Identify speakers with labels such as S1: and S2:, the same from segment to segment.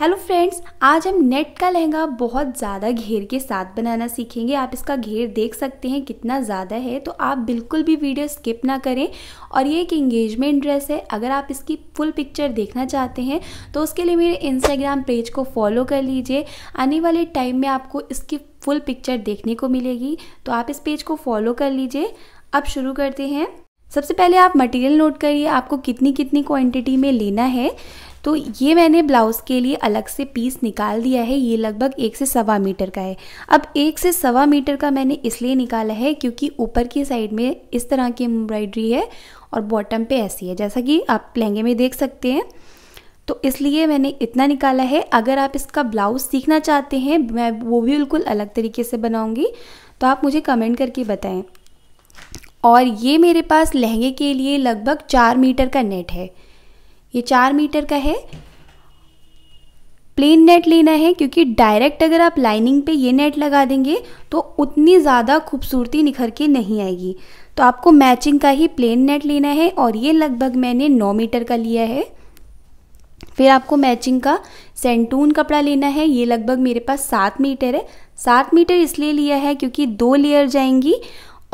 S1: hello friends आज हम net का लहंगा बहुत ज़्यादा घेर के साथ बनाना सीखेंगे आप इसका घेर देख सकते हैं कितना ज़्यादा है तो आप बिल्कुल भी वीडियो स्किप ना करें और ये एक एंगेजमेंट ड्रेस है अगर आप इसकी फुल पिक्चर देखना चाहते हैं तो उसके लिए मेरे इंस्टाग्राम पेज को फॉलो कर लीजिए आने वाले टाइम में आपको इसकी फुल पिक्चर देखने को मिलेगी तो आप इस पेज को फॉलो कर लीजिए अब शुरू करते हैं सबसे पहले आप मटेरियल नोट करिए आपको कितनी कितनी क्वांटिटी में लेना है तो ये मैंने ब्लाउज़ के लिए अलग से पीस निकाल दिया है ये लगभग एक से सवा मीटर का है अब एक से सवा मीटर का मैंने इसलिए निकाला है क्योंकि ऊपर की साइड में इस तरह की एम्ब्रॉयडरी है और बॉटम पे ऐसी है जैसा कि आप लहंगे में देख सकते हैं तो इसलिए मैंने इतना निकाला है अगर आप इसका ब्लाउज़ सीखना चाहते हैं मैं वो भी बिल्कुल अलग तरीके से बनाऊँगी तो आप मुझे कमेंट करके बताएं और ये मेरे पास लहंगे के लिए लगभग चार मीटर का नेट है ये चार मीटर का है प्लेन नेट लेना है क्योंकि डायरेक्ट अगर आप लाइनिंग पे ये नेट लगा देंगे तो उतनी ज़्यादा खूबसूरती निखर के नहीं आएगी तो आपको मैचिंग का ही प्लेन नेट लेना है और ये लगभग मैंने नौ मीटर का लिया है फिर आपको मैचिंग का सेंटून कपड़ा लेना है ये लगभग मेरे पास सात मीटर है सात मीटर इसलिए लिया है क्योंकि दो लेयर जाएंगी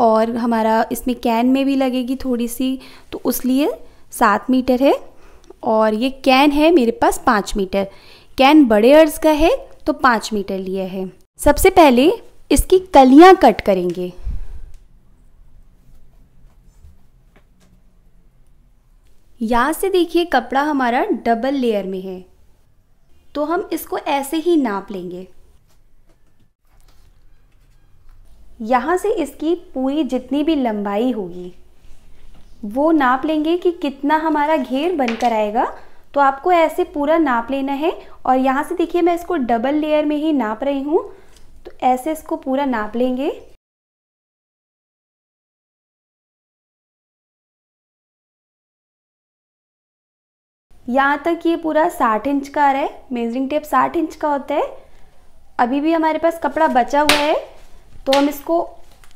S1: और हमारा इसमें कैन में भी लगेगी थोड़ी सी तो उस लिए सात मीटर है और ये कैन है मेरे पास पाँच मीटर कैन बड़े अर्ज का है तो पाँच मीटर लिया है सबसे पहले इसकी कलियां कट करेंगे यहाँ से देखिए कपड़ा हमारा डबल लेयर में है तो हम इसको ऐसे ही नाप लेंगे यहाँ से इसकी पूरी जितनी भी लंबाई होगी वो नाप लेंगे कि कितना हमारा घेर बनकर आएगा तो आपको ऐसे पूरा नाप लेना है और
S2: यहाँ से देखिए मैं इसको डबल लेयर में ही नाप रही हूँ तो ऐसे इसको पूरा नाप लेंगे यहाँ तक ये पूरा साठ इंच का आ रहा है
S1: मेजरिंग टेप साठ इंच का होता है अभी भी हमारे पास कपड़ा बचा हुआ है तो हम इसको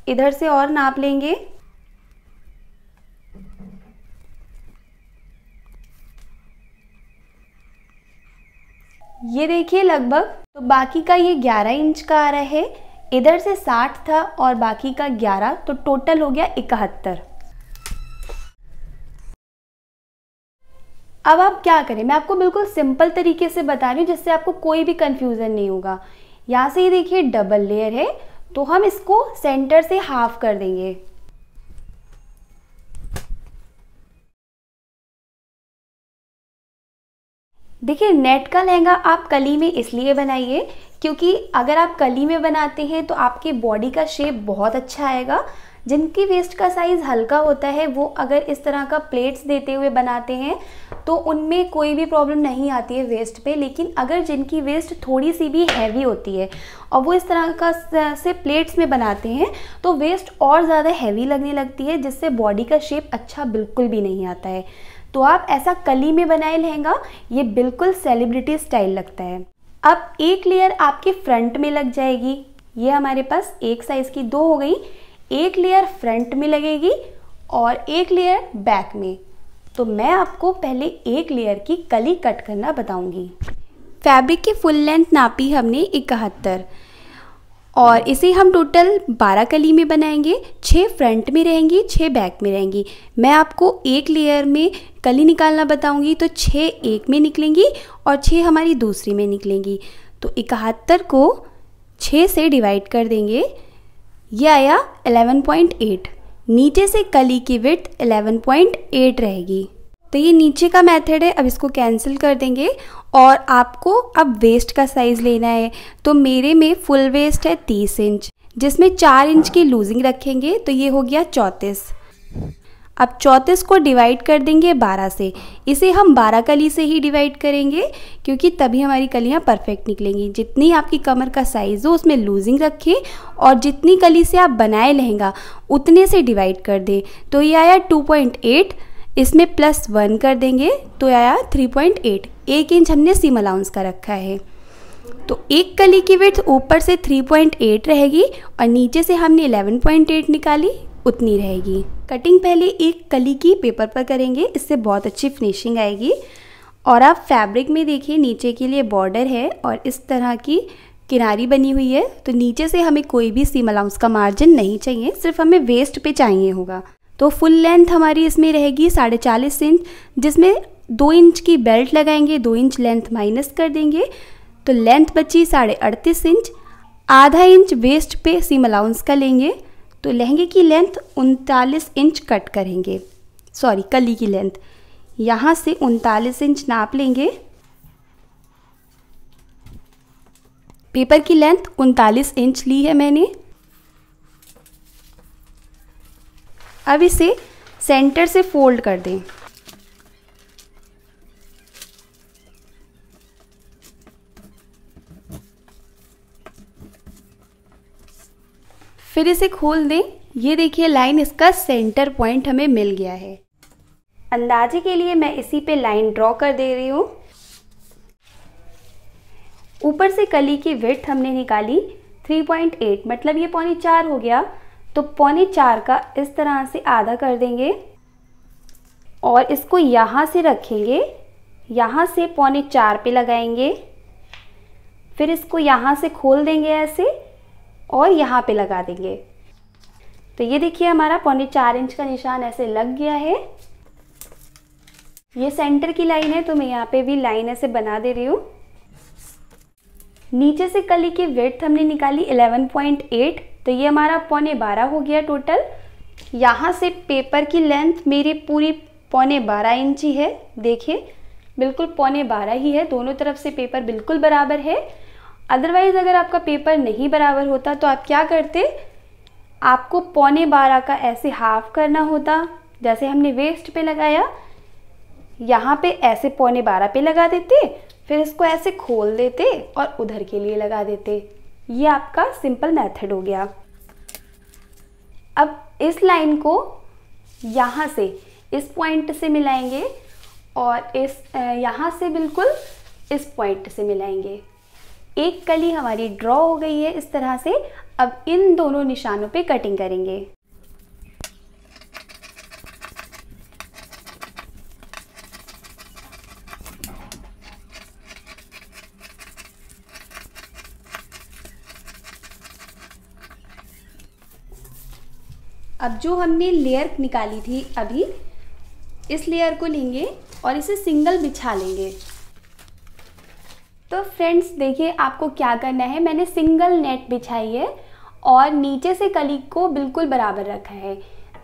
S1: इधर से और नाप लेंगे ये देखिए लगभग तो बाकी का ये 11 इंच का आ रहा है इधर से 60 था और बाकी का 11 तो टोटल हो गया इकहत्तर अब आप क्या करें मैं आपको बिल्कुल सिंपल तरीके से बता रही हूँ जिससे आपको कोई भी कन्फ्यूज़न नहीं होगा यहाँ से ये देखिए डबल लेयर है तो हम इसको
S2: सेंटर से हाफ कर देंगे देखिए नेट का लहंगा आप कली में इसलिए बनाइए क्योंकि अगर आप कली में बनाते हैं तो आपकी बॉडी का
S1: शेप बहुत अच्छा आएगा जिनकी वेस्ट का साइज़ हल्का होता है वो अगर इस तरह का प्लेट्स देते हुए बनाते हैं तो उनमें कोई भी प्रॉब्लम नहीं आती है वेस्ट पे लेकिन अगर जिनकी वेस्ट थोड़ी सी भी हैवी होती है और वो इस तरह का से प्लेट्स में बनाते हैं तो वेस्ट और ज़्यादा हैवी लगने लगती है जिससे बॉडी का शेप अच्छा बिल्कुल भी नहीं आता है तो आप ऐसा कली में बनाए लहंगा ये बिल्कुल सेलिब्रिटी स्टाइल लगता है अब एक लेयर आपके फ्रंट में लग जाएगी ये हमारे पास एक साइज़ की दो हो गई एक लेयर फ्रंट में लगेगी और एक लेयर बैक में तो मैं आपको पहले एक लेयर की कली कट करना बताऊंगी फैब्रिक की फुल लेंथ नापी हमने इकहत्तर और इसे हम टोटल बारह कली में बनाएंगे छः फ्रंट में रहेंगी छः बैक में रहेंगी मैं आपको एक लेयर में कली निकालना बताऊंगी तो छः एक में निकलेंगी और छः हमारी दूसरी में निकलेंगी तो इकहत्तर को छः से डिवाइड कर देंगे ये आया 11.8 नीचे से कली की विथ 11.8 रहेगी तो ये नीचे का मेथड है अब इसको कैंसिल कर देंगे और आपको अब वेस्ट का साइज़ लेना है तो मेरे में फुल वेस्ट है तीस इंच जिसमें चार इंच की लूजिंग रखेंगे तो ये हो गया चौंतीस अब चौंतीस को डिवाइड कर देंगे बारह से इसे हम बारह कली से ही डिवाइड करेंगे क्योंकि तभी हमारी कलियाँ परफेक्ट निकलेंगी जितनी आपकी कमर का साइज़ हो उसमें लूजिंग रखें और जितनी कली से आप बनाए लहंगा उतने से डिवाइड कर दें तो ये आया टू पॉइंट एट इसमें प्लस वन कर देंगे तो आया थ्री पॉइंट एट एक इंच हमने सीम अलाउंस का रखा है तो एक कली की विथ ऊपर से 3.8 रहेगी और नीचे से हमने 11.8 निकाली उतनी रहेगी कटिंग पहले एक कली की पेपर पर करेंगे इससे बहुत अच्छी फिनिशिंग आएगी और आप फैब्रिक में देखिए नीचे के लिए बॉर्डर है और इस तरह की किनारी बनी हुई है तो नीचे से हमें कोई भी सीम अलाउंस का मार्जिन नहीं चाहिए सिर्फ हमें वेस्ट पे चाहिए होगा तो फुल लेंथ हमारी इसमें रहेगी साढ़े चालीस इंच जिसमें दो इंच की बेल्ट लगाएंगे दो इंच लेंथ माइनस कर देंगे तो लेंथ बची साढ़े अड़तीस इंच आधा इंच वेस्ट पे सीम अलाउंस का लेंगे तो लहंगे की लेंथ उनतालीस इंच कट करेंगे सॉरी कली की लेंथ यहाँ से उनतालीस इंच नाप लेंगे पेपर की लेंथ उनतालीस इंच ली है मैंने अब इसे सेंटर से फोल्ड कर दें फिर इसे खोल दें ये देखिए लाइन इसका सेंटर पॉइंट हमें मिल गया है अंदाजे के लिए मैं इसी पे लाइन ड्रॉ कर दे रही हूँ ऊपर से कली की विथ हमने निकाली 3.8 मतलब ये पौनी चार हो गया तो पौने चार का इस तरह से आधा कर देंगे और इसको यहाँ से रखेंगे यहाँ से पौने चार पे लगाएंगे फिर इसको यहाँ से खोल देंगे ऐसे और यहाँ पे लगा देंगे तो ये देखिए हमारा पौने चार इंच का निशान ऐसे लग गया है ये सेंटर की लाइन है तो मैं यहाँ पे भी लाइन ऐसे बना दे रही हूँ नीचे से कली की वेथ हमने निकाली 11.8 तो ये हमारा पौने बारह हो गया टोटल यहाँ से पेपर की लेंथ मेरी पूरी पौने बारह इंची है देखिए बिल्कुल पौने बारह ही है दोनों तरफ से पेपर बिल्कुल बराबर है अदरवाइज़ अगर आपका पेपर नहीं बराबर होता तो आप क्या करते आपको पौने बारह का ऐसे हाफ करना होता जैसे हमने वेस्ट पे लगाया यहाँ पे ऐसे पौने बारह पे लगा देते फिर इसको ऐसे खोल देते और उधर के लिए लगा देते ये आपका सिंपल मेथड हो गया अब इस लाइन को यहाँ से इस पॉइंट से मिलाएंगे और इस यहाँ से बिल्कुल इस पॉइंट से मिलाएंगे एक कली हमारी ड्रॉ हो गई है इस तरह से अब इन दोनों निशानों पे कटिंग करेंगे अब जो हमने लेयर निकाली थी अभी इस लेयर को लेंगे और इसे सिंगल बिछा लेंगे तो फ्रेंड्स देखिए आपको क्या करना है मैंने सिंगल नेट बिछाई है और नीचे से कली को बिल्कुल बराबर रखा है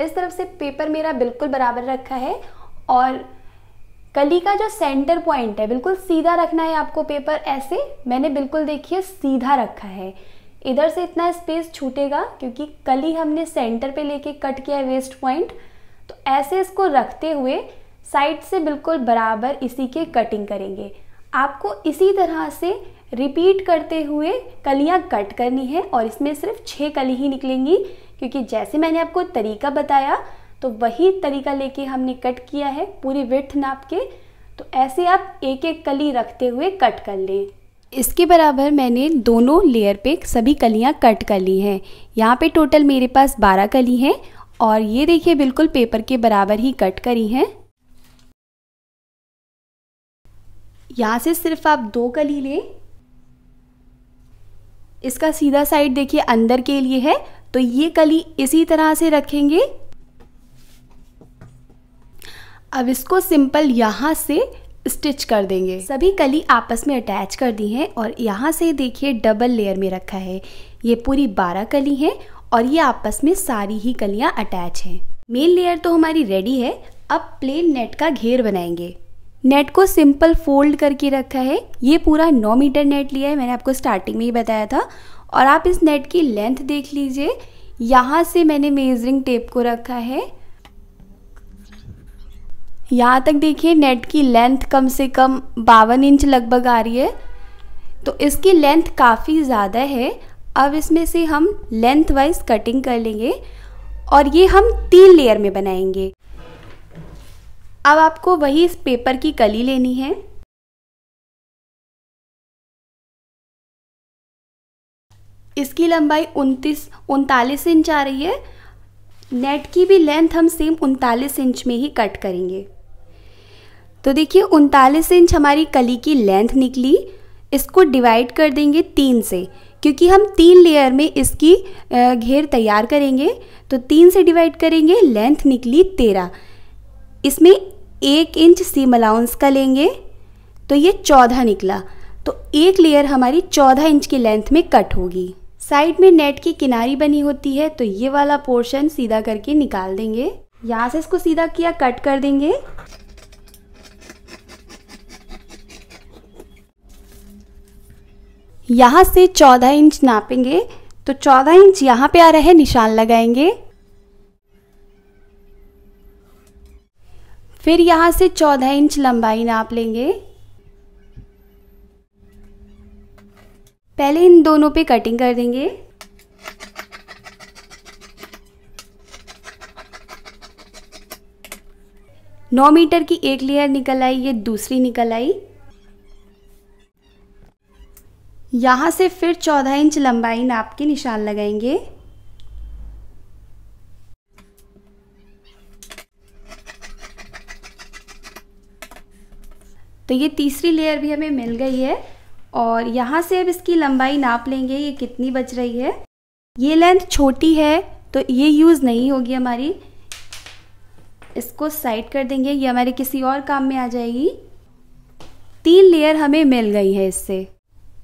S1: इस तरफ से पेपर मेरा बिल्कुल बराबर रखा है और कली का जो सेंटर पॉइंट है बिल्कुल सीधा रखना है आपको पेपर ऐसे मैंने बिल्कुल देखिए सीधा रखा है इधर से इतना स्पेस छूटेगा क्योंकि कल ही हमने सेंटर पे लेके कट किया है वेस्ट पॉइंट तो ऐसे इसको रखते हुए साइड से बिल्कुल बराबर इसी के कटिंग करेंगे आपको इसी तरह से रिपीट करते हुए कलियां कट करनी है और इसमें सिर्फ छः कली ही निकलेंगी क्योंकि जैसे मैंने आपको तरीका बताया तो वही तरीका लेके हमने कट किया है पूरी विथ नाप के तो ऐसे आप एक एक कली रखते हुए कट कर लें इसके बराबर मैंने दोनों लेयर पे सभी कलियाँ कट कर ली हैं यहाँ पे टोटल मेरे पास 12 कली हैं और ये देखिए बिल्कुल पेपर के बराबर ही कट करी हैं
S2: यहाँ से सिर्फ आप दो कली लें इसका सीधा साइड देखिए अंदर के लिए है तो
S1: ये कली इसी तरह से रखेंगे अब इसको सिंपल यहाँ से स्टिच कर देंगे सभी कली आपस में अटैच कर दी हैं और यहाँ से देखिए डबल लेयर में रखा है ये पूरी बारह कली हैं और ये आपस में सारी ही कलियाँ अटैच हैं मेन लेयर तो हमारी रेडी है अब प्लेन नेट का घेर बनाएंगे नेट को सिंपल फोल्ड करके रखा है ये पूरा नौ मीटर नेट लिया है मैंने आपको स्टार्टिंग में ही बताया था और आप इस नेट की लेंथ देख लीजिए यहाँ से मैंने मेजरिंग टेप को रखा है यहाँ तक देखिए नेट की लेंथ कम से कम बावन इंच लगभग आ रही है तो इसकी लेंथ काफ़ी ज़्यादा है अब इसमें से हम लेंथ वाइज कटिंग कर लेंगे और ये हम तीन लेयर में बनाएंगे
S2: अब आपको वही इस पेपर की कली लेनी है इसकी लंबाई उनतीस उनतालीस इंच आ रही है नेट की भी लेंथ हम सेम उनतालीस इंच में ही कट करेंगे
S1: तो देखिए उनतालीस इंच हमारी कली की लेंथ निकली इसको डिवाइड कर देंगे तीन से क्योंकि हम तीन लेयर में इसकी घेर तैयार करेंगे तो तीन से डिवाइड करेंगे लेंथ निकली तेरह इसमें एक इंच सीम अलाउंस का लेंगे तो ये चौदह निकला तो एक लेयर हमारी चौदह इंच की लेंथ में कट होगी साइड में नेट की किनारी बनी होती है तो ये वाला पोर्शन सीधा करके निकाल देंगे यहाँ से इसको सीधा किया कट कर देंगे यहाँ से 14 इंच नापेंगे तो 14 इंच यहाँ पे आ रहा है निशान लगाएंगे फिर यहाँ से 14 इंच लंबाई नाप लेंगे पहले इन दोनों पे कटिंग कर देंगे नौ मीटर की एक लेयर निकल आई ये दूसरी निकल आई यहाँ से फिर चौदह इंच लंबाई नाप के निशान लगाएंगे तो ये तीसरी लेयर भी हमें मिल गई है और यहाँ से अब इसकी लंबाई नाप लेंगे ये कितनी बच रही है ये लेंथ छोटी है तो ये यूज़ नहीं होगी हमारी इसको साइड कर देंगे ये हमारे किसी और काम में आ जाएगी तीन लेयर हमें मिल गई है इससे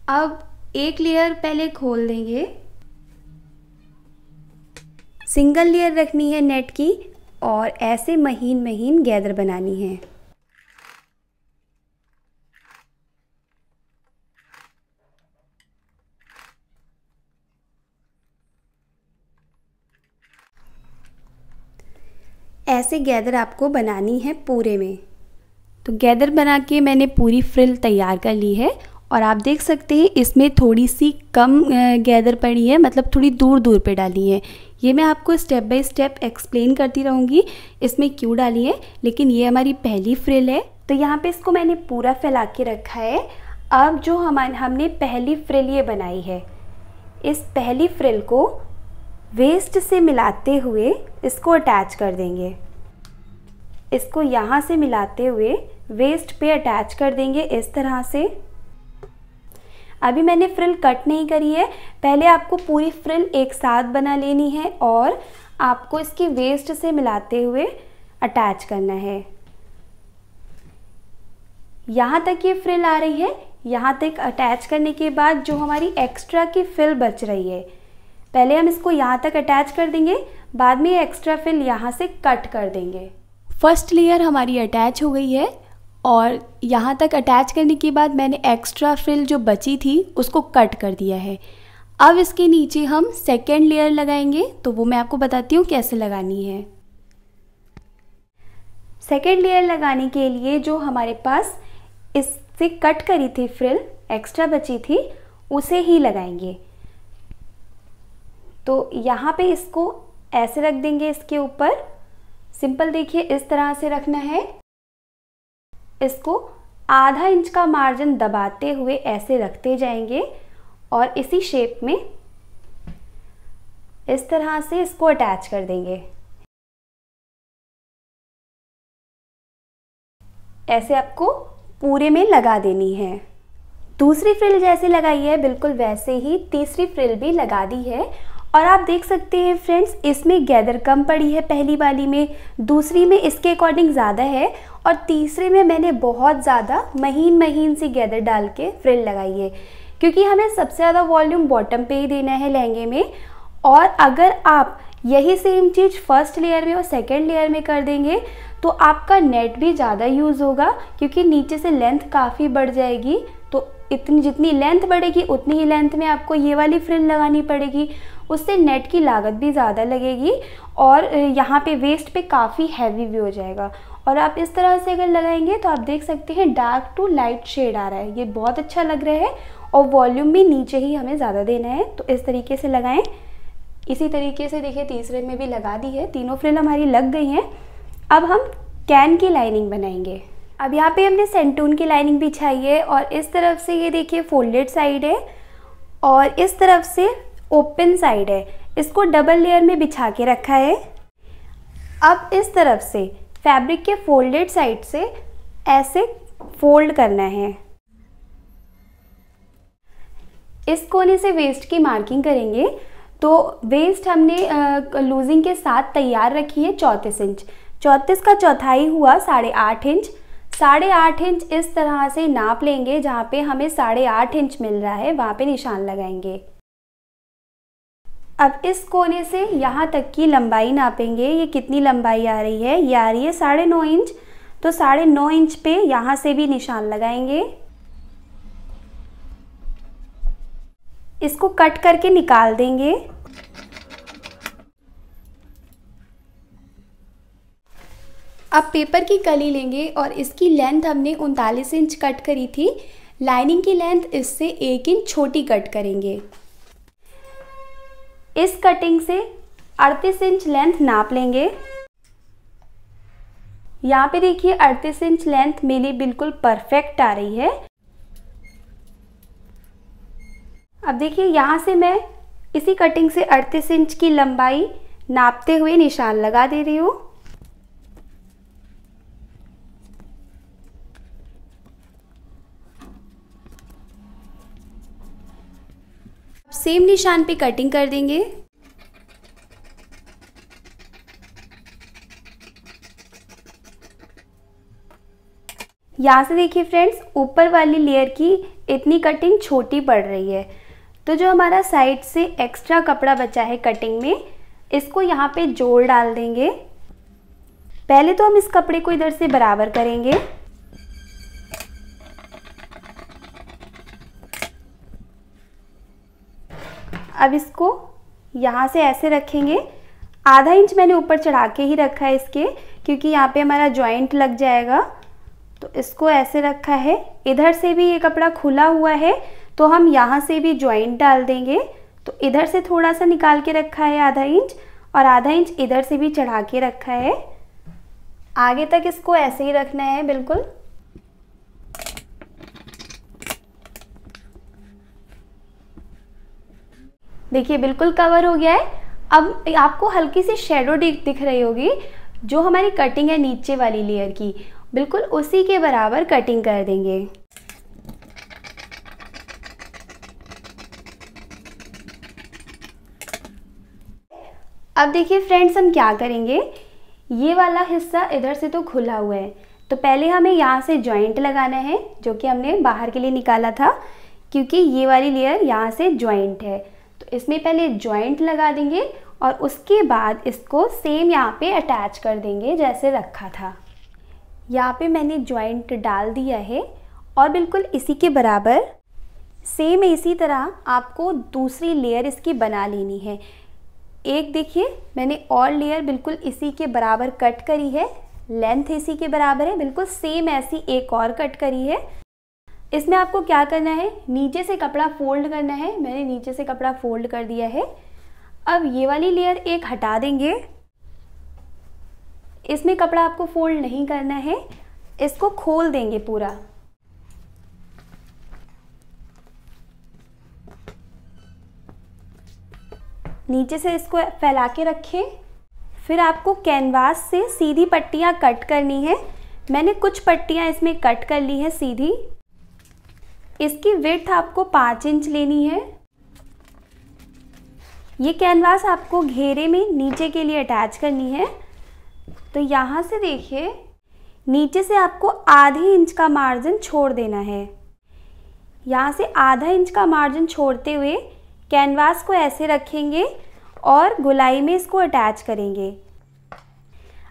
S1: अब एक लेयर पहले खोल देंगे सिंगल लेयर रखनी है नेट की और ऐसे महीन महीन गैदर बनानी है ऐसे गैदर आपको बनानी है पूरे में तो गैदर बना के मैंने पूरी फ्रिल तैयार कर ली है और आप देख सकते हैं इसमें थोड़ी सी कम गैदर पड़ी है मतलब थोड़ी दूर दूर पे डाली है ये मैं आपको स्टेप बाय स्टेप एक्सप्लेन करती रहूँगी इसमें क्यों डाली है लेकिन ये हमारी पहली फ्रिल है तो यहाँ पे इसको मैंने पूरा फैला के रखा है अब जो हम हमने पहली फ्रिल ये बनाई है इस पहली फ्रिल को वेस्ट से मिलाते हुए इसको अटैच कर देंगे इसको यहाँ से मिलाते हुए वेस्ट पे अटैच कर देंगे इस तरह से अभी मैंने फ्रिल कट नहीं करी है पहले आपको पूरी फ्रिल एक साथ बना लेनी है और आपको इसकी वेस्ट से मिलाते हुए अटैच करना है यहाँ तक ये फ्रिल आ रही है यहाँ तक अटैच करने के बाद जो हमारी एक्स्ट्रा की फिल बच रही है पहले हम इसको यहाँ तक अटैच कर देंगे बाद में ये एक्स्ट्रा फिल यहाँ से कट कर देंगे फर्स्ट लेयर हमारी अटैच हो गई है और यहाँ तक अटैच करने के बाद मैंने एक्स्ट्रा फ्रिल जो बची थी उसको कट कर दिया है अब इसके नीचे हम सेकेंड लेयर लगाएंगे तो वो मैं आपको बताती हूँ कैसे लगानी है सेकेंड लेयर लगाने के लिए जो हमारे पास इससे कट करी थी फ्रिल एक्स्ट्रा बची थी उसे ही लगाएंगे तो यहाँ पे इसको ऐसे रख देंगे इसके ऊपर सिंपल देखिए इस तरह से रखना है इसको आधा इंच का मार्जिन दबाते हुए ऐसे रखते
S2: जाएंगे और इसी शेप में इस तरह से इसको अटैच कर देंगे ऐसे आपको पूरे में लगा देनी है दूसरी फ्रिल
S1: जैसे लगाई है बिल्कुल वैसे ही तीसरी फ्रिल भी लगा दी है और आप देख सकते हैं फ्रेंड्स इसमें गैदर कम पड़ी है पहली वाली में दूसरी में इसके अकॉर्डिंग ज़्यादा है और तीसरे में मैंने बहुत ज़्यादा महीन महीन सी गैदर डाल के फ्रिल लगाई है क्योंकि हमें सबसे ज़्यादा वॉल्यूम बॉटम पे ही देना है लहंगे में और अगर आप यही सेम चीज़ फर्स्ट लेयर में और सेकेंड लेयर में कर देंगे तो आपका नेट भी ज़्यादा यूज़ होगा क्योंकि नीचे से लेंथ काफ़ी बढ़ जाएगी तो इतनी जितनी लेंथ बढ़ेगी उतनी ही लेंथ में आपको ये वाली फ्रिल लगानी पड़ेगी उससे नेट की लागत भी ज़्यादा लगेगी और यहाँ पे वेस्ट पे काफ़ी हैवी भी हो जाएगा और आप इस तरह से अगर लगाएंगे तो आप देख सकते हैं डार्क टू लाइट शेड आ रहा है ये बहुत अच्छा लग रहा है और वॉल्यूम भी नीचे ही हमें ज़्यादा देना है तो इस तरीके से लगाएँ इसी तरीके से देखिए तीसरे में भी लगा दी है तीनों फ्रिल हमारी लग गई हैं अब हम कैन की लाइनिंग बनाएंगे अब यहाँ पे हमने सेंटून की लाइनिंग बिछाई है और इस तरफ से ये देखिए फोल्डेड साइड है और इस तरफ से ओपन साइड है इसको डबल लेयर में बिछा के रखा है अब इस तरफ से फैब्रिक के फोल्डेड साइड से ऐसे फोल्ड करना है इस कोने से वेस्ट की मार्किंग करेंगे तो वेस्ट हमने लूजिंग के साथ तैयार रखी है चौंतीस इंच चौंतीस का चौथाई हुआ साढ़े आठ इंच साढ़े आठ इंच इस तरह से नाप लेंगे जहाँ पे हमें साढ़े आठ इंच मिल रहा है वहाँ पे निशान लगाएंगे अब इस कोने से यहाँ तक की लंबाई नापेंगे ये कितनी लंबाई आ रही है ये आ रही है साढ़े नौ इंच तो साढ़े नौ इंच पे यहाँ से भी निशान लगाएंगे इसको कट करके निकाल देंगे अब पेपर की कली लेंगे और इसकी लेंथ हमने उनतालीस इंच कट करी थी लाइनिंग की लेंथ इससे एक इंच छोटी कट करेंगे इस कटिंग से 38 इंच लेंथ नाप लेंगे यहाँ पे देखिए 38 इंच लेंथ मेरी बिल्कुल परफेक्ट आ रही है अब देखिए यहाँ से मैं इसी कटिंग से अड़तीस इंच की लंबाई नापते हुए निशान लगा दे रही हूँ सेम निशान पे कटिंग कर देंगे यहां से देखिए फ्रेंड्स ऊपर वाली लेयर की इतनी कटिंग छोटी पड़ रही है तो जो हमारा साइड से एक्स्ट्रा कपड़ा बचा है कटिंग में इसको यहाँ पे जोड़ डाल देंगे पहले तो हम इस कपड़े को इधर से बराबर करेंगे अब इसको यहाँ से ऐसे रखेंगे आधा इंच मैंने ऊपर चढ़ा के ही रखा है इसके क्योंकि यहाँ पे हमारा जॉइंट लग जाएगा तो इसको ऐसे रखा है इधर से भी ये कपड़ा खुला हुआ है तो हम यहाँ से भी ज्वाइंट डाल देंगे तो इधर से थोड़ा सा निकाल के रखा है आधा इंच और आधा इंच इधर से भी चढ़ा के रखा है आगे तक इसको ऐसे ही रखना है बिल्कुल देखिए बिल्कुल कवर हो गया है अब आपको हल्की सी शेडो दिख रही होगी जो हमारी कटिंग है नीचे वाली लेयर की बिल्कुल उसी के बराबर कटिंग कर देंगे अब देखिए फ्रेंड्स हम क्या करेंगे ये वाला हिस्सा इधर से तो खुला हुआ है तो पहले हमें यहाँ से जॉइंट लगाना है जो कि हमने बाहर के लिए निकाला था क्योंकि ये वाली लेयर यहाँ से जॉइंट है तो इसमें पहले जॉइंट लगा देंगे और उसके बाद इसको सेम यहाँ पे अटैच कर देंगे जैसे रखा था यहाँ पे मैंने जॉइंट डाल दिया है और बिल्कुल इसी के बराबर सेम इसी तरह आपको दूसरी लेयर इसकी बना लेनी है एक देखिए मैंने और लेयर बिल्कुल इसी के बराबर कट करी है लेंथ इसी के बराबर है बिल्कुल सेम ऐसी एक और कट करी है इसमें आपको क्या करना है नीचे से कपड़ा फोल्ड करना है मैंने नीचे से कपड़ा फोल्ड कर दिया है अब ये वाली लेयर एक हटा देंगे इसमें कपड़ा आपको फोल्ड नहीं करना है इसको खोल देंगे पूरा नीचे से इसको फैला के रखें फिर आपको कैनवास से सीधी पट्टियाँ कट करनी है मैंने कुछ पट्टियाँ इसमें कट कर ली है सीधी इसकी विर्थ आपको पाँच इंच लेनी है ये कैनवास आपको घेरे में नीचे के लिए अटैच करनी है तो यहाँ से देखिए नीचे से आपको आधे इंच का मार्जिन छोड़ देना है यहाँ से आधा इंच का मार्जिन छोड़ते हुए कैनवास को ऐसे रखेंगे और गुलाई में इसको अटैच करेंगे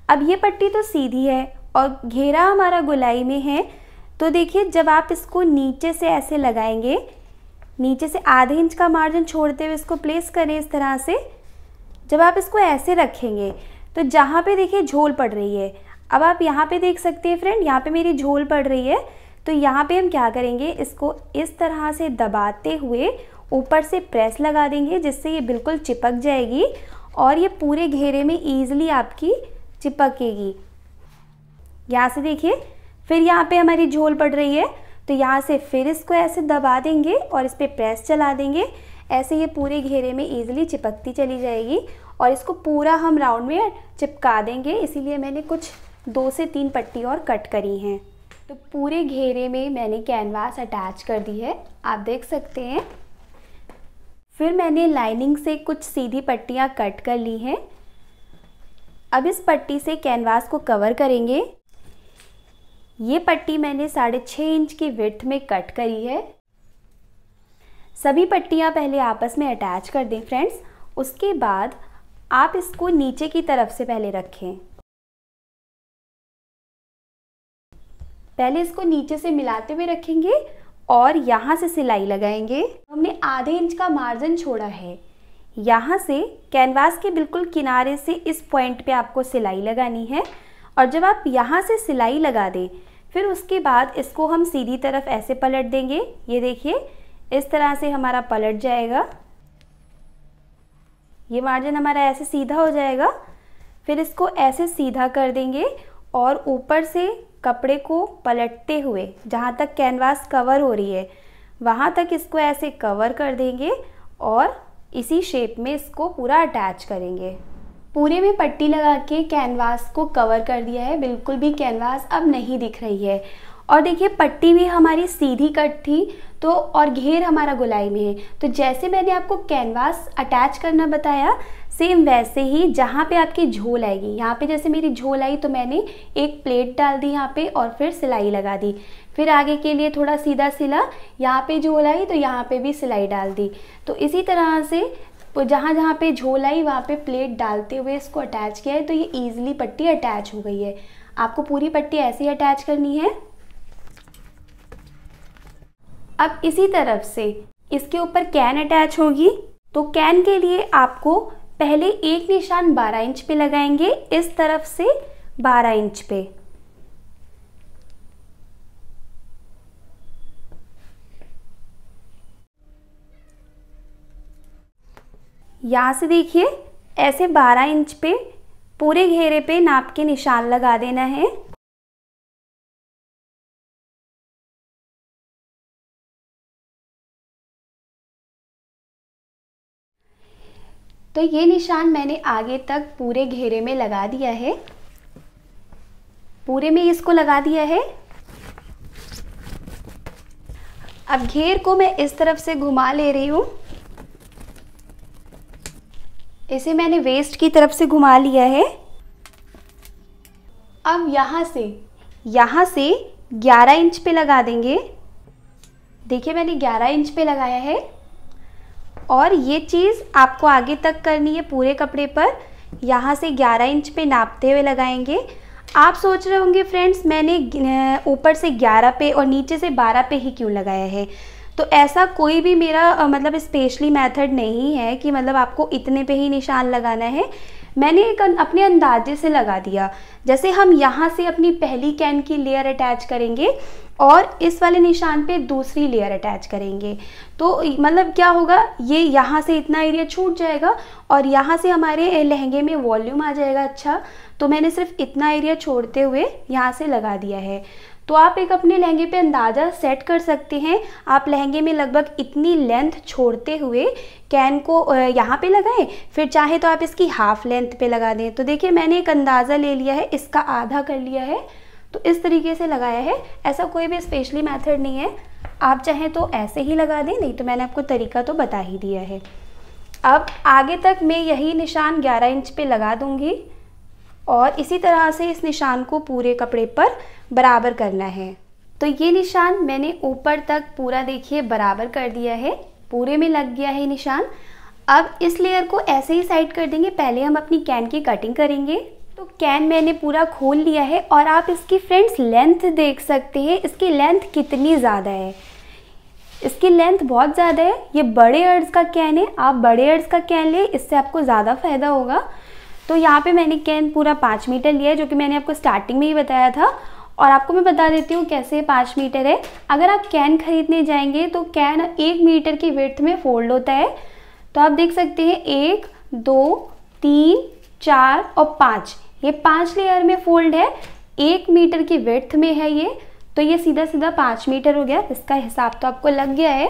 S1: अब ये पट्टी तो सीधी है और घेरा हमारा गुलाई में है तो देखिए जब आप इसको नीचे से ऐसे लगाएंगे नीचे से आधे इंच का मार्जिन छोड़ते हुए इसको प्लेस करें इस तरह से जब आप इसको ऐसे रखेंगे तो जहाँ पे देखिए झोल पड़ रही है अब आप यहाँ पे देख सकते हैं फ्रेंड यहाँ पे मेरी झोल पड़ रही है तो यहाँ पे हम क्या करेंगे इसको इस तरह से दबाते हुए ऊपर से प्रेस लगा देंगे जिससे ये बिल्कुल चिपक जाएगी और ये पूरे घेरे में ईजिली आपकी चिपकेगी यहाँ से देखिए फिर यहाँ पे हमारी झोल पड़ रही है तो यहाँ से फिर इसको ऐसे दबा देंगे और इस पर प्रेस चला देंगे ऐसे ये पूरे घेरे में ईजिली चिपकती चली जाएगी और इसको पूरा हम राउंड में चिपका देंगे इसीलिए मैंने कुछ दो से तीन पट्टी और कट करी हैं तो पूरे घेरे में मैंने कैनवास अटैच कर दी है आप देख सकते हैं फिर मैंने लाइनिंग से कुछ सीधी पट्टियाँ कट कर ली हैं अब इस पट्टी से कैनवास को कवर करेंगे ये पट्टी मैंने साढ़े छः इंच की विथ में कट करी है
S2: सभी पट्टियाँ पहले आपस में अटैच कर दें फ्रेंड्स उसके बाद आप इसको नीचे की तरफ से पहले रखें पहले इसको नीचे से मिलाते हुए रखेंगे और यहाँ से सिलाई लगाएंगे
S1: हमने आधे इंच का मार्जिन छोड़ा है यहाँ से कैनवास के बिल्कुल किनारे से इस पॉइंट पे आपको सिलाई लगानी है और जब आप यहाँ से सिलाई लगा दें फिर उसके बाद इसको हम सीधी तरफ ऐसे पलट देंगे ये देखिए इस तरह से हमारा पलट जाएगा ये मार्जिन हमारा ऐसे सीधा हो जाएगा फिर इसको ऐसे सीधा कर देंगे और ऊपर से कपड़े को पलटते हुए जहाँ तक कैनवास कवर हो रही है वहाँ तक इसको ऐसे कवर कर देंगे और इसी शेप में इसको पूरा अटैच करेंगे पूरे में पट्टी लगा के कैनवास को कवर कर दिया है बिल्कुल भी कैनवास अब नहीं दिख रही है और देखिए पट्टी भी हमारी सीधी कट थी तो और घेर हमारा गुलाई में है तो जैसे मैंने आपको कैनवास अटैच करना बताया सेम वैसे ही जहाँ पे आपकी झोल आएगी यहाँ पे जैसे मेरी झोल आई तो मैंने एक प्लेट डाल दी यहाँ पे और फिर सिलाई लगा दी फिर आगे के लिए थोड़ा सीधा सिला यहाँ पे झोल आई तो यहाँ पे भी सिलाई डाल दी तो इसी तरह से जहाँ जहाँ पे झोल आई वहाँ पे प्लेट डालते हुए इसको अटैच किया है तो ये ईजिली पट्टी अटैच हो गई है आपको पूरी पट्टी ऐसे ही अटैच करनी है अब इसी तरफ से इसके ऊपर कैन अटैच होगी तो कैन के लिए आपको पहले एक निशान 12 इंच पे लगाएंगे इस तरफ से 12 इंच पे यहां से देखिए ऐसे 12
S2: इंच पे पूरे घेरे पे नाप के निशान लगा देना है तो ये निशान मैंने आगे तक पूरे घेरे में लगा दिया है पूरे में इसको लगा
S1: दिया है अब घेर को मैं इस तरफ से घुमा ले रही हूँ इसे मैंने वेस्ट की तरफ से घुमा लिया है अब यहाँ से यहाँ से 11 इंच पे लगा देंगे देखिए मैंने 11 इंच पे लगाया है और ये चीज़ आपको आगे तक करनी है पूरे कपड़े पर यहाँ से 11 इंच पे नापते हुए लगाएंगे आप सोच रहे होंगे फ्रेंड्स मैंने ऊपर से 11 पे और नीचे से 12 पे ही क्यों लगाया है तो ऐसा कोई भी मेरा मतलब स्पेशली मेथड नहीं है कि मतलब आपको इतने पे ही निशान लगाना है मैंने एक अपने अंदाजे से लगा दिया जैसे हम यहाँ से अपनी पहली कैन की लेयर अटैच करेंगे और इस वाले निशान पे दूसरी लेयर अटैच करेंगे तो मतलब क्या होगा ये यहाँ से इतना एरिया छूट जाएगा और यहाँ से हमारे लहंगे में वॉल्यूम आ जाएगा अच्छा तो मैंने सिर्फ इतना एरिया छोड़ते हुए यहाँ से लगा दिया है तो आप एक अपने लहंगे पे अंदाज़ा सेट कर सकते हैं आप लहंगे में लगभग इतनी लेंथ छोड़ते हुए कैन को यहाँ पे लगाएं फिर चाहे तो आप इसकी हाफ लेंथ पे लगा दें तो देखिए मैंने एक अंदाज़ा ले लिया है इसका आधा कर लिया है तो इस तरीके से लगाया है ऐसा कोई भी स्पेशली मैथड नहीं है आप चाहें तो ऐसे ही लगा दें नहीं तो मैंने आपको तरीका तो बता ही दिया है अब आगे तक मैं यही निशान 11 इंच पे लगा दूंगी और इसी तरह से इस निशान को पूरे कपड़े पर बराबर करना है तो ये निशान मैंने ऊपर तक पूरा देखिए बराबर कर दिया है पूरे में लग गया है निशान अब इस लेयर को ऐसे ही साइड कर देंगे पहले हम अपनी कैन की कटिंग करेंगे तो कैन मैंने पूरा खोल लिया है और आप इसकी फ्रेंड्स लेंथ देख सकते हैं इसकी लेंथ कितनी ज़्यादा है इसकी लेंथ बहुत ज़्यादा है ये बड़े अर्ड्स का कैन है आप बड़े अर्ड्स का कैन लें इससे आपको ज़्यादा फ़ायदा होगा तो यहाँ पे मैंने कैन पूरा पाँच मीटर लिया है जो कि मैंने आपको स्टार्टिंग में ही बताया था और आपको मैं बता देती हूँ कैसे पाँच मीटर है अगर आप कैन खरीदने जाएंगे तो कैन एक मीटर की विर्थ में फोल्ड होता है तो आप देख सकते हैं एक दो तीन चार और पाँच ये पाँच लेयर में फोल्ड है एक मीटर की विर्थ में है ये तो ये सीधा सीधा पाँच मीटर हो गया इसका हिसाब तो आपको लग गया है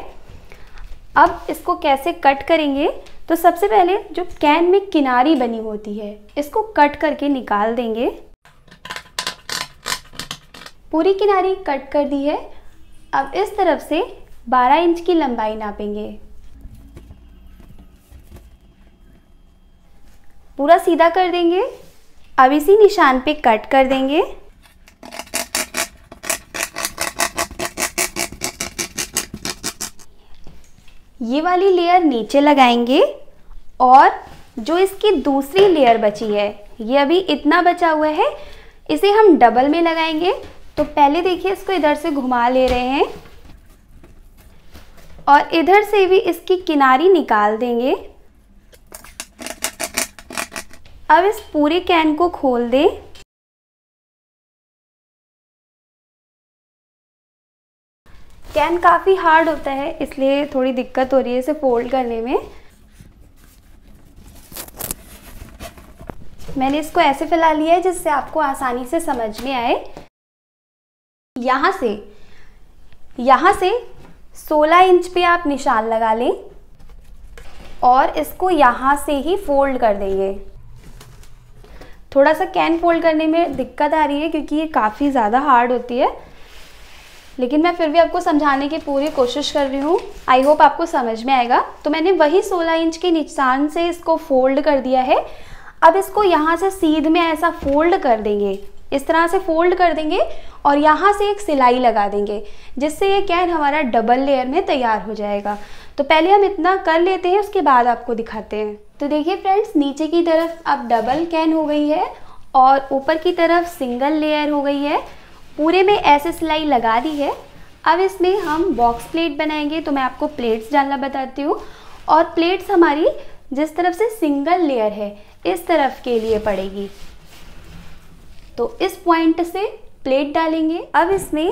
S1: अब इसको कैसे कट करेंगे तो सबसे पहले जो कैन में किनारी बनी होती है इसको कट करके निकाल देंगे पूरी किनारी कट कर दी है अब इस तरफ से 12 इंच की लंबाई नापेंगे पूरा सीधा कर देंगे अब इसी निशान पे कट कर देंगे ये वाली लेयर नीचे लगाएंगे और जो इसकी दूसरी लेयर बची है ये अभी इतना बचा हुआ है इसे हम डबल में लगाएंगे तो पहले देखिए इसको इधर से घुमा ले रहे हैं और इधर
S2: से भी इसकी किनारी निकाल देंगे अब इस पूरे कैन को खोल दें कैन काफ़ी हार्ड होता है इसलिए थोड़ी
S1: दिक्कत हो रही है इसे फोल्ड करने में मैंने इसको ऐसे फैला लिया है जिससे आपको आसानी से समझ में आए यहाँ से यहाँ से 16 इंच पे आप निशान लगा लें और इसको यहाँ से ही फोल्ड कर देंगे थोड़ा सा कैन फोल्ड करने में दिक्कत आ रही है क्योंकि ये काफ़ी ज़्यादा हार्ड होती है लेकिन मैं फिर भी आपको समझाने की पूरी कोशिश कर रही हूँ आई होप आपको समझ में आएगा तो मैंने वही 16 इंच के निशान से इसको फोल्ड कर दिया है अब इसको यहाँ से सीध में ऐसा फोल्ड कर देंगे इस तरह से फोल्ड कर देंगे और यहाँ से एक सिलाई लगा देंगे जिससे ये कैन हमारा डबल लेयर में तैयार हो जाएगा तो पहले हम इतना कर लेते हैं उसके बाद आपको दिखाते हैं तो देखिए फ्रेंड्स नीचे की तरफ अब डबल कैन हो गई है और ऊपर की तरफ सिंगल लेयर हो गई है पूरे में ऐसे सिलाई लगा दी है अब इसमें हम बॉक्स प्लेट बनाएंगे तो मैं आपको प्लेट्स डालना बताती हूँ और प्लेट्स हमारी जिस तरफ से सिंगल लेयर है इस तरफ के लिए पड़ेगी तो इस पॉइंट से प्लेट डालेंगे अब इसमें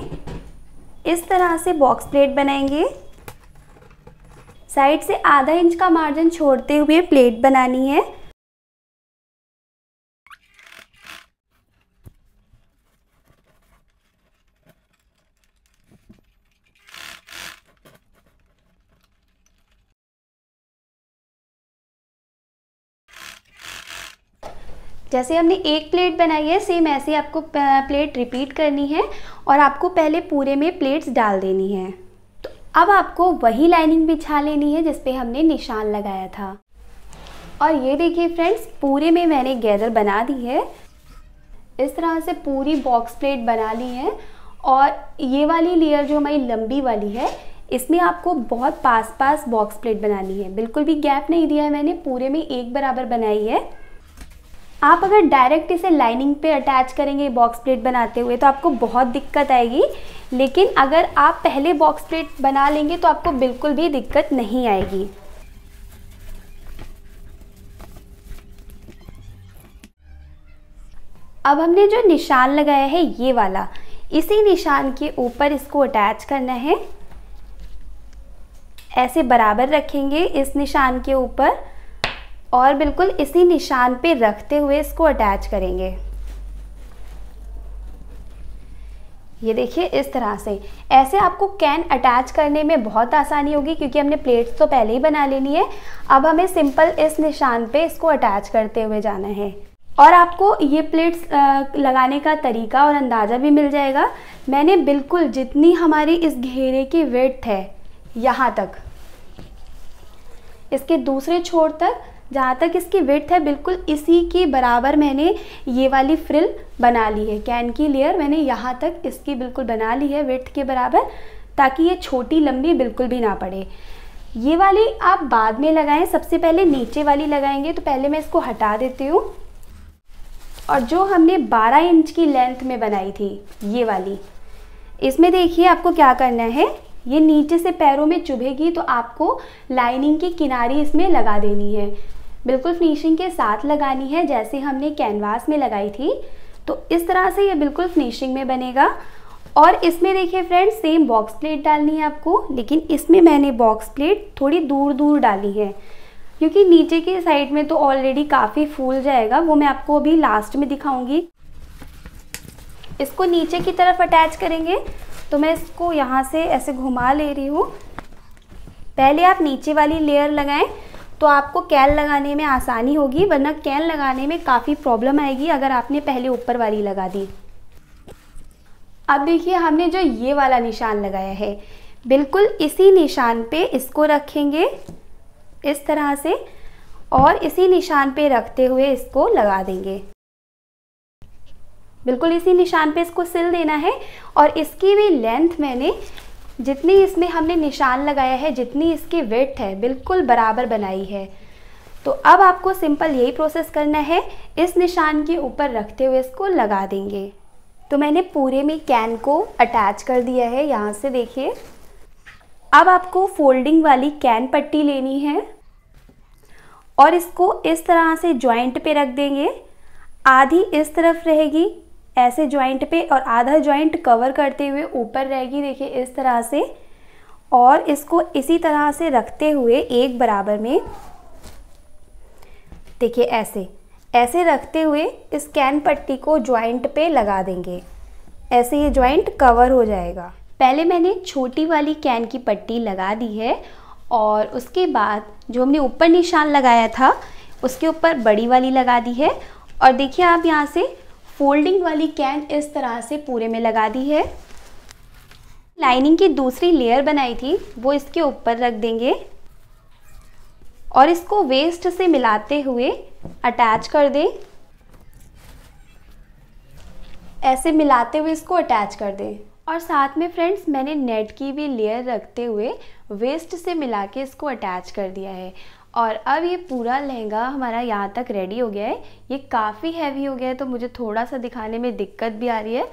S1: इस तरह से बॉक्स प्लेट बनाएंगे
S2: साइड से आधा इंच का मार्जिन छोड़ते हुए प्लेट बनानी है जैसे हमने एक प्लेट बनाई है सेम ऐसे आपको प्लेट रिपीट करनी है
S1: और आपको पहले पूरे में प्लेट्स डाल देनी है तो अब आपको वही लाइनिंग बिछा लेनी है जिसपे हमने निशान लगाया था और ये देखिए फ्रेंड्स पूरे में मैंने गैदर बना दी है इस तरह से पूरी बॉक्स प्लेट बना ली है और ये वाली लेयर जो हमारी लंबी वाली है इसमें आपको बहुत पास पास बॉक्स प्लेट बनानी है बिल्कुल भी गैप नहीं दिया है मैंने पूरे में एक बराबर बनाई है आप अगर डायरेक्ट इसे लाइनिंग पे अटैच करेंगे बॉक्स प्लेट बनाते हुए तो आपको बहुत दिक्कत आएगी लेकिन अगर आप पहले बॉक्स प्लेट बना लेंगे तो आपको बिल्कुल भी दिक्कत नहीं आएगी अब हमने जो निशान लगाया है ये वाला इसी निशान के ऊपर इसको अटैच करना है ऐसे बराबर रखेंगे इस निशान के ऊपर और बिल्कुल इसी निशान पे रखते हुए इसको अटैच करेंगे ये देखिए इस तरह से ऐसे आपको कैन अटैच करने में बहुत आसानी होगी क्योंकि हमने प्लेट्स तो पहले ही बना लेनी है अब हमें सिंपल इस निशान पे इसको अटैच करते हुए जाना है और आपको ये प्लेट्स लगाने का तरीका और अंदाज़ा भी मिल जाएगा मैंने बिल्कुल जितनी हमारी इस घेरे की वेट है यहाँ तक इसके दूसरे छोर तक जहाँ तक इसकी विथ है बिल्कुल इसी के बराबर मैंने ये वाली फ्रिल बना ली है कैन की लेयर मैंने यहाँ तक इसकी बिल्कुल बना ली है विथ के बराबर ताकि ये छोटी लंबी बिल्कुल भी ना पड़े ये वाली आप बाद में लगाएं सबसे पहले नीचे वाली लगाएंगे तो पहले मैं इसको हटा देती हूँ और जो हमने 12 इंच की लेंथ में बनाई थी ये वाली इसमें देखिए आपको क्या करना है ये नीचे से पैरों में चुभेगी तो आपको लाइनिंग की किनारी इसमें लगा देनी है बिल्कुल फिनिशिंग के साथ लगानी है जैसे हमने कैनवास में लगाई थी तो इस तरह से ये बिल्कुल फिनिशिंग में बनेगा और इसमें देखिए फ्रेंड्स सेम बॉक्स प्लेट डालनी है आपको लेकिन इसमें मैंने बॉक्स प्लेट थोड़ी दूर दूर डाली है क्योंकि नीचे के साइड में तो ऑलरेडी काफ़ी फूल जाएगा वो मैं आपको अभी लास्ट में दिखाऊंगी इसको नीचे की तरफ अटैच करेंगे तो मैं इसको यहाँ से ऐसे घुमा ले रही हूँ पहले आप नीचे वाली लेयर लगाएं तो आपको कैल लगाने में आसानी होगी वरना कैल लगाने में काफ़ी प्रॉब्लम आएगी अगर आपने पहले ऊपर वाली लगा दी अब देखिए हमने जो ये वाला निशान लगाया है बिल्कुल इसी निशान पे इसको रखेंगे इस तरह से और इसी निशान पे रखते हुए इसको लगा देंगे बिल्कुल इसी निशान पे इसको सिल देना है और इसकी भी लेंथ मैंने जितनी इसमें हमने निशान लगाया है जितनी इसकी वेट है बिल्कुल बराबर बनाई है तो अब आपको सिंपल यही प्रोसेस करना है इस निशान के ऊपर रखते हुए इसको लगा देंगे तो मैंने पूरे में कैन को अटैच कर दिया है यहाँ से देखिए अब आपको फोल्डिंग वाली कैन पट्टी लेनी है और इसको इस तरह से जॉइंट पे रख देंगे आधी इस तरफ रहेगी ऐसे जॉइंट पे और आधा जॉइंट कवर करते हुए ऊपर रहेगी देखिए इस तरह से और इसको इसी तरह से रखते हुए एक बराबर में देखिए ऐसे ऐसे रखते हुए इस कैन पट्टी को जॉइंट पे लगा देंगे ऐसे ये जॉइंट कवर हो जाएगा पहले मैंने छोटी वाली कैन की पट्टी लगा दी है और उसके बाद जो हमने ऊपर निशान लगाया था उसके ऊपर बड़ी वाली लगा दी है और देखिए आप यहाँ से फोल्डिंग वाली कैन इस तरह से पूरे में लगा दी है लाइनिंग की दूसरी लेयर बनाई थी वो इसके ऊपर रख देंगे और इसको वेस्ट से मिलाते हुए अटैच कर दें ऐसे मिलाते हुए इसको अटैच कर दें और साथ में फ्रेंड्स मैंने नेट की भी लेयर रखते हुए वेस्ट से मिला के इसको अटैच कर दिया है और अब ये पूरा लहंगा हमारा यहाँ तक रेडी हो गया है ये काफ़ी हैवी हो गया है तो मुझे थोड़ा सा दिखाने में दिक्कत भी आ रही है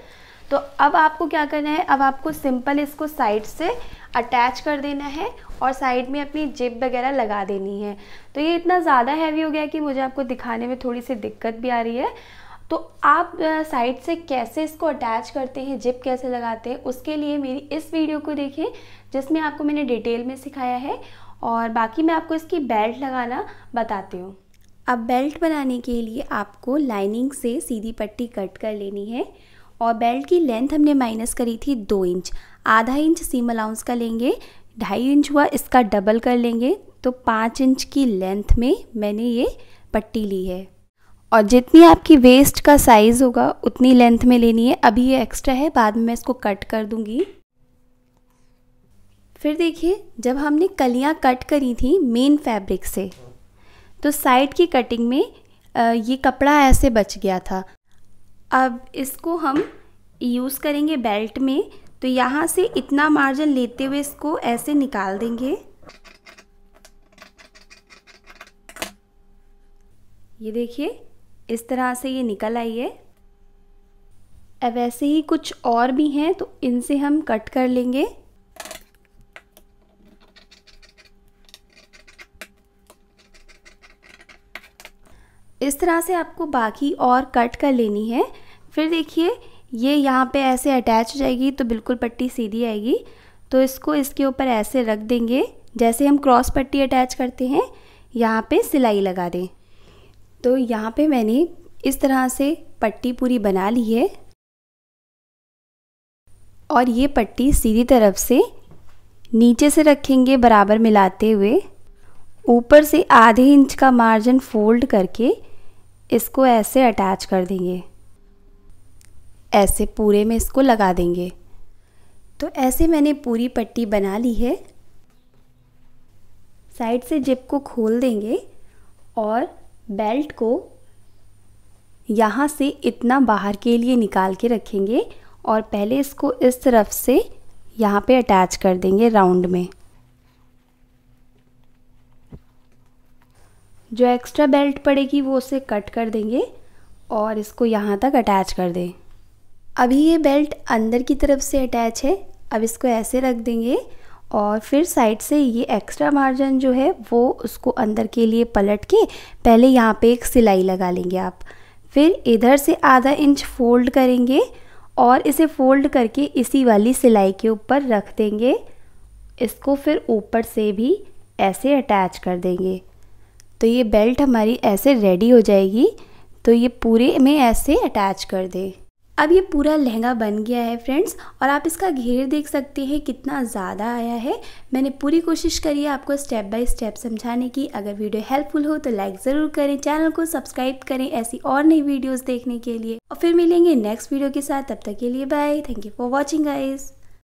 S1: तो अब आपको क्या करना है अब आपको सिंपल इसको साइड से अटैच कर देना है और साइड में अपनी जिप वगैरह लगा देनी है तो ये इतना ज़्यादा हैवी हो गया है कि मुझे आपको दिखाने में थोड़ी सी दिक्कत भी आ रही है तो आप साइड से कैसे इसको अटैच करते हैं जिप कैसे लगाते हैं उसके लिए मेरी इस वीडियो को देखें जिसमें आपको मैंने डिटेल में सिखाया है और बाकी मैं आपको इसकी बेल्ट लगाना बताती हूँ अब बेल्ट बनाने के लिए आपको लाइनिंग से सीधी पट्टी कट कर लेनी है और बेल्ट की लेंथ हमने माइनस करी थी दो इंच आधा इंच सीम अलाउंस का लेंगे ढाई इंच हुआ इसका डबल कर लेंगे तो पाँच इंच की लेंथ में मैंने ये पट्टी ली है और जितनी आपकी वेस्ट का साइज़ होगा उतनी लेंथ में लेनी है अभी ये एक्स्ट्रा है बाद में मैं इसको कट कर दूँगी फिर देखिए जब हमने कलियाँ कट करी थी मेन फैब्रिक से तो साइड की कटिंग में ये कपड़ा ऐसे बच गया था अब इसको हम यूज़ करेंगे बेल्ट में तो यहाँ से इतना मार्जिन लेते हुए इसको ऐसे निकाल देंगे ये देखिए इस तरह से ये निकल आई है अब ऐसे ही कुछ और भी हैं तो इनसे हम कट कर लेंगे इस तरह से आपको बाकी और कट कर लेनी है फिर देखिए ये यहाँ पे ऐसे अटैच हो जाएगी तो बिल्कुल पट्टी सीधी आएगी तो इसको इसके ऊपर ऐसे रख देंगे जैसे हम क्रॉस पट्टी अटैच करते हैं यहाँ पे सिलाई लगा दें तो यहाँ पे मैंने इस तरह से पट्टी पूरी बना ली है और ये पट्टी सीधी तरफ से नीचे से रखेंगे बराबर मिलाते हुए ऊपर से आधे इंच का मार्जिन फोल्ड करके इसको ऐसे अटैच कर देंगे ऐसे पूरे में इसको लगा देंगे तो ऐसे मैंने पूरी पट्टी बना ली है साइड से जिप को खोल देंगे और बेल्ट को यहाँ से इतना बाहर के लिए निकाल के रखेंगे और पहले इसको इस तरफ से यहाँ पे अटैच कर देंगे राउंड में जो एक्स्ट्रा बेल्ट पड़ेगी वो उसे कट कर देंगे और इसको यहाँ तक अटैच कर दें अभी ये बेल्ट अंदर की तरफ से अटैच है अब इसको ऐसे रख देंगे और फिर साइड से ये एक्स्ट्रा मार्जिन जो है वो उसको अंदर के लिए पलट के पहले यहाँ पे एक सिलाई लगा लेंगे आप फिर इधर से आधा इंच फोल्ड करेंगे और इसे फोल्ड करके इसी वाली सिलाई के ऊपर रख देंगे इसको फिर ऊपर से भी ऐसे अटैच कर देंगे तो ये बेल्ट हमारी ऐसे रेडी हो जाएगी तो ये पूरे में ऐसे अटैच कर दें अब ये पूरा लहंगा बन गया है फ्रेंड्स और आप इसका घेर देख सकते हैं कितना ज़्यादा आया है मैंने पूरी कोशिश करी है आपको स्टेप बाय स्टेप समझाने की अगर वीडियो हेल्पफुल हो तो लाइक ज़रूर करें चैनल को सब्सक्राइब करें ऐसी
S2: और नई वीडियोस देखने के लिए और फिर मिलेंगे नेक्स्ट वीडियो के साथ तब तक के लिए bye thank you for watching guys